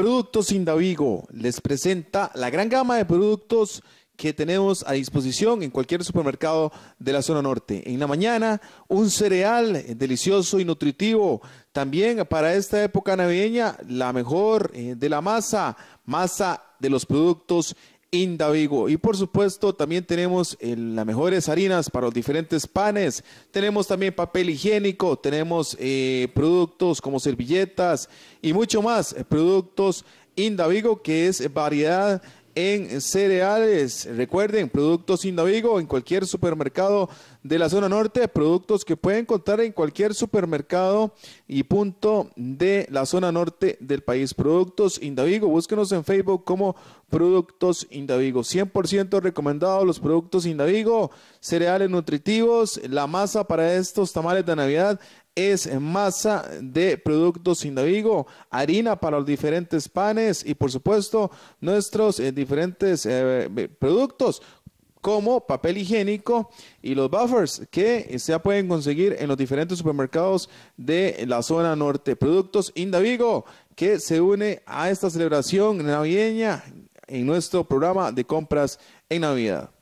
Productos Indavigo les presenta la gran gama de productos que tenemos a disposición en cualquier supermercado de la zona norte. En la mañana, un cereal delicioso y nutritivo. También para esta época navideña, la mejor eh, de la masa, masa de los productos Indavigo. Y por supuesto, también tenemos eh, las mejores harinas para los diferentes panes. Tenemos también papel higiénico, tenemos eh, productos como servilletas y mucho más. Eh, productos Indavigo, que es variedad en cereales. Recuerden, productos Indavigo en cualquier supermercado de la zona norte, productos que pueden encontrar en cualquier supermercado y punto de la zona norte del país. Productos Indavigo, búsquenos en Facebook como Productos Indavigo. 100% recomendados los productos Indavigo, cereales nutritivos, la masa para estos tamales de Navidad es masa de productos Indavigo, harina para los diferentes panes y por supuesto nuestros eh, diferentes eh, eh, productos como papel higiénico y los buffers que se pueden conseguir en los diferentes supermercados de la zona norte. Productos Indavigo que se une a esta celebración navideña en nuestro programa de compras en Navidad.